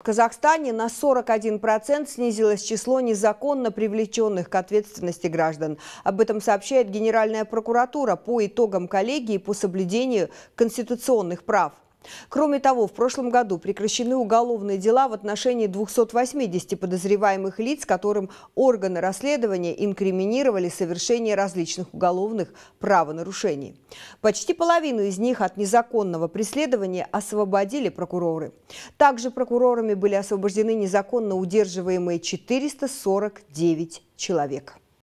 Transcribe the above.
В Казахстане на 41% снизилось число незаконно привлеченных к ответственности граждан. Об этом сообщает Генеральная прокуратура по итогам коллегии по соблюдению конституционных прав. Кроме того, в прошлом году прекращены уголовные дела в отношении 280 подозреваемых лиц, которым органы расследования инкриминировали совершение различных уголовных правонарушений. Почти половину из них от незаконного преследования освободили прокуроры. Также прокурорами были освобождены незаконно удерживаемые 449 человек.